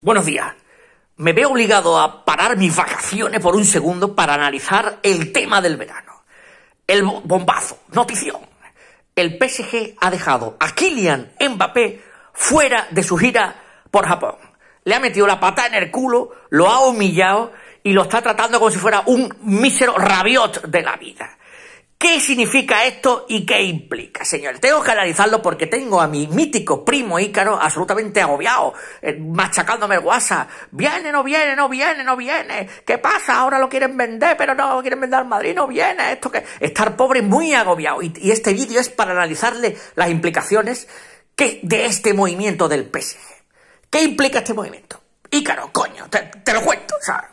Buenos días. Me veo obligado a parar mis vacaciones por un segundo para analizar el tema del verano. El bombazo, notición. El PSG ha dejado a Kylian Mbappé fuera de su gira por Japón. Le ha metido la pata en el culo, lo ha humillado y lo está tratando como si fuera un mísero rabiot de la vida. ¿Qué significa esto y qué implica, señor? Tengo que analizarlo porque tengo a mi mítico primo Ícaro absolutamente agobiado, eh, machacándome el WhatsApp. Viene, no viene, no viene, no viene. ¿Qué pasa? Ahora lo quieren vender, pero no lo quieren vender al Madrid, no viene. Esto que. Estar pobre muy agobiado. Y, este vídeo es para analizarle las implicaciones de este movimiento del PSG. ¿Qué implica este movimiento? Ícaro, coño, te, te lo cuento, ¿sabes?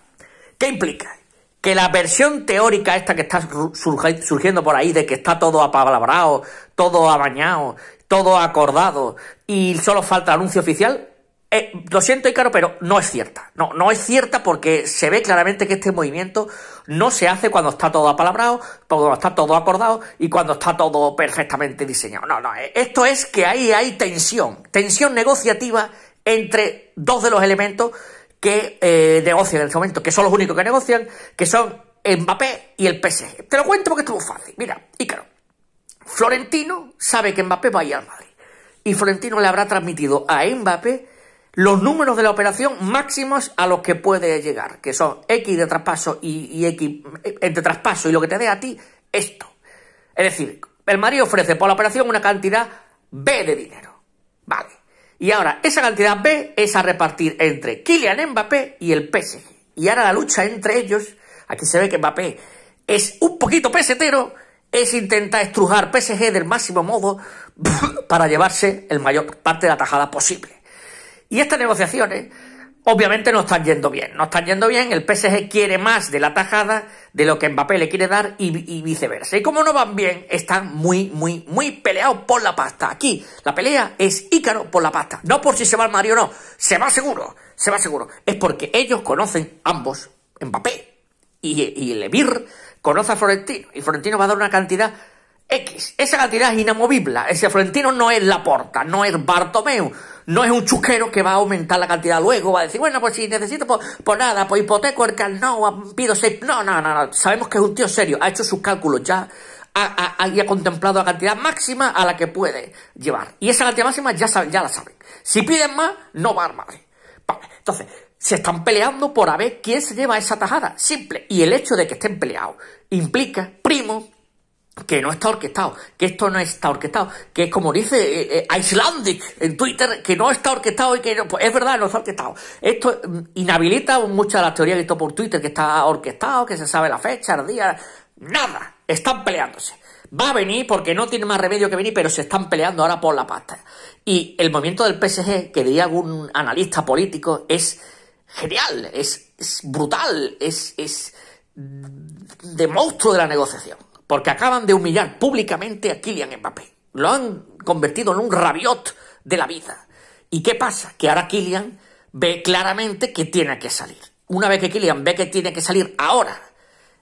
¿Qué implica? que la versión teórica esta que está surgiendo por ahí de que está todo apalabrado, todo bañado, todo acordado y solo falta anuncio oficial, eh, lo siento, Icaro, pero no es cierta. No, no es cierta porque se ve claramente que este movimiento no se hace cuando está todo apalabrado, cuando está todo acordado y cuando está todo perfectamente diseñado. No, no, eh, esto es que ahí hay tensión, tensión negociativa entre dos de los elementos que eh, negocian en este momento, que son los únicos que negocian, que son Mbappé y el PSG. Te lo cuento porque estuvo fácil. Mira, y claro, Florentino sabe que Mbappé va a ir al Madrid. Y Florentino le habrá transmitido a Mbappé los números de la operación máximos a los que puede llegar, que son X de traspaso y, y X eh, entre traspaso y lo que te dé a ti, esto. Es decir, el Madrid ofrece por la operación una cantidad B de dinero. Vale. Y ahora esa cantidad B es a repartir entre Kylian Mbappé y el PSG. Y ahora la lucha entre ellos, aquí se ve que Mbappé es un poquito pesetero, es intentar estrujar PSG del máximo modo para llevarse el mayor parte de la tajada posible. Y estas negociaciones obviamente no están yendo bien. No están yendo bien, el PSG quiere más de la tajada de lo que Mbappé le quiere dar y, viceversa. Y como no van bien, están muy, muy, muy peleados por la pasta. Aquí la pelea es Ícaro por la pasta. No por si se va al Mario o no, se va seguro, se va seguro. Es porque ellos conocen ambos, Mbappé y, y Levir, conoce a Florentino. Y Florentino va a dar una cantidad X, esa cantidad es inamovible. Ese Florentino no es La Porta, no es Bartomeu, no es un chusquero que va a aumentar la cantidad luego, va a decir, bueno, pues si necesito, pues, nada, pues hipoteco el no ah, pido seis. No, no, no, no, sabemos que es un tío serio, ha hecho sus cálculos ya. Ha, ha, contemplado la cantidad máxima a la que puede llevar. Y esa cantidad máxima ya, saben, ya la saben. Si piden más, no va a armar. entonces, se están peleando por a ver quién se lleva esa tajada. Simple. Y el hecho de que estén peleados implica, primo, que no está orquestado, que esto no está orquestado, que es como dice eh, eh, Icelandic en Twitter, que no está orquestado y que pues es verdad, no está orquestado. Esto mm, inhabilita muchas de las teorías que he por Twitter, que está orquestado, que se sabe la fecha, el día, nada, están peleándose. Va a venir porque no tiene más remedio que venir, pero se están peleando ahora por la pasta. Y el movimiento del PSG, que diría algún analista político, es genial, es, brutal, es mm, de monstruo de la negociación porque acaban de humillar públicamente a Kylian Mbappé. Lo han convertido en un rabiot de la vida. ¿Y qué pasa? Que ahora Kylian ve claramente que tiene que salir. Una vez que Kylian ve que tiene que salir ahora,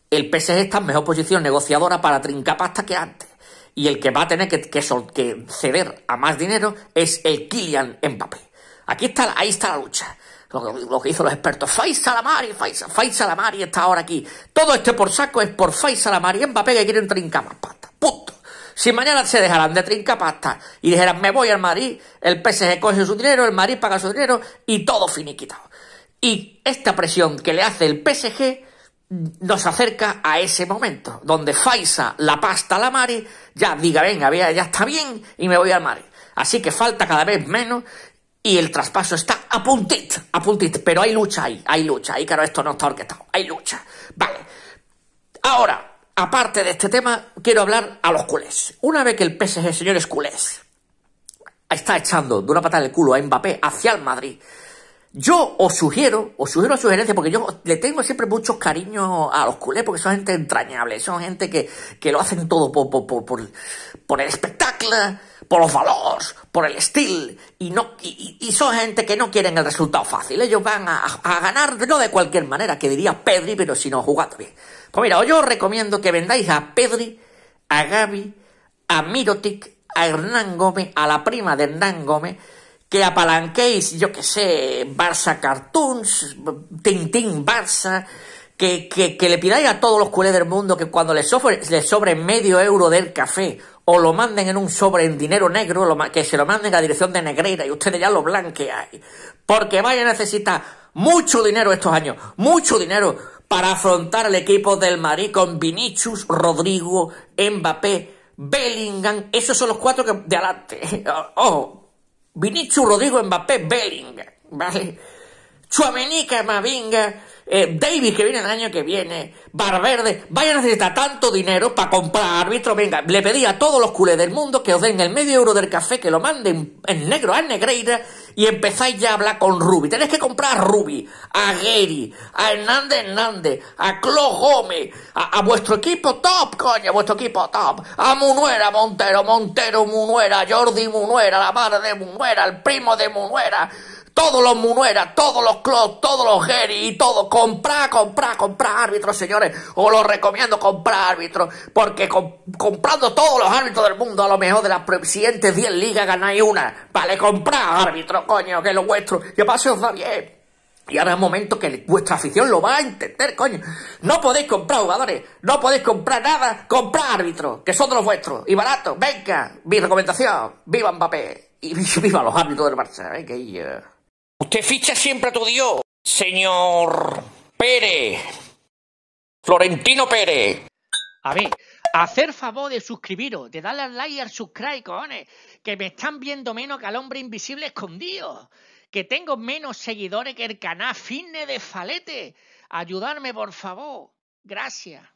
el PSG está en mejor posición negociadora para trincar pasta que antes. Y el que va a tener que, ceder a más dinero es el Kylian Mbappé. Aquí está, ahí está la lucha. Lo, que hizo los expertos. ...Faisa Salamari, Faisa, Faiz está ahora aquí. Todo este por saco es por Faiz ...en Mbappé que quieren trincar más pasta. Punto. Si mañana se dejarán de trincar pasta y dijeran me voy al Madrid, el PSG coge su dinero, el Madrid paga su dinero y todo finiquitado. Y esta presión que le hace el PSG nos acerca a ese momento, donde Faisa la pasta a la Mari, ya diga, venga, ya, está bien y me voy al Mari. Así que falta cada vez menos y el traspaso está a puntit, a puntit, pero hay lucha ahí, hay lucha ahí, claro, esto no está orquestado, hay lucha. Vale. Ahora, aparte de este tema, quiero hablar a los culés. Una vez que el PSG, señores culés, está echando de una patada el culo a Mbappé hacia el Madrid, yo os sugiero, os sugiero sugerencia, porque yo le tengo siempre mucho cariño a los culés, porque son gente entrañable, son gente que, lo hacen todo por, por, por el espectáculo, por los valores, por el estilo, y, no, y, son gente que no quieren el resultado fácil. Ellos van a, ganar, no de cualquier manera, que diría Pedri, pero si no jugado bien. Pues mira, yo os recomiendo que vendáis a Pedri, a Gaby, a Mirotic, a Hernán Gómez, a la prima de Hernán Gómez, que apalanquéis, yo qué sé, Barça Cartoons, Tintín Barça, que, le pidáis a todos los culés del mundo que cuando les sobre, medio euro del café o lo manden en un sobre en dinero negro, que se lo manden a dirección de Negreira y ustedes ya lo blanqueáis. Porque vaya a necesitar mucho dinero estos años, mucho dinero para afrontar al equipo del Madrid con Vinicius, Rodrigo, Mbappé, Bellingham. Esos son los cuatro que de adelante. Ojo, Vinicius, Rodrigo, Mbappé, Bellingham, ¿vale? Chuamenica Mavinga eh, Davis que viene el año que viene, Barverde, vayan a necesitar tanto dinero para comprar árbitro, Venga, le pedí a todos los culés del mundo que os den el medio euro del café, que lo manden en negro a Negreira y empezáis ya a hablar con Rubi. Tenéis que comprar a Rubi, a Gary, a Hernández Hernández, a Clo Gómez, a, vuestro equipo top, coño, vuestro equipo top, a Munuera Montero, Montero Munuera, Jordi Munuera, la madre de Munuera, el primo de Munuera todos los Munuera, todos los Clos, todos los Geri y todo. Comprar, comprar, comprar árbitros, señores. Os lo recomiendo comprar árbitros, porque comprando todos los árbitros del mundo, a lo mejor de las siguientes 10 ligas ganáis una. Vale, comprar árbitros, coño, que es lo vuestro. Yo paso os da bien. Y ahora es momento que vuestra afición lo va a entender, coño. No podéis comprar jugadores, no podéis comprar nada, comprar árbitros, que son de los vuestros, y barato, venga, mi recomendación, viva Mbappé, y viva los árbitros del Barça, eh, Que eh. Usted ficha siempre a tu Dios, señor Pérez. Florentino Pérez. A ver, hacer favor de suscribiros, de darle al like y al subscribe, cojones, que me están viendo menos que al hombre invisible escondido, que tengo menos seguidores que el canal Fitness de Falete. Ayudarme, por favor. Gracias.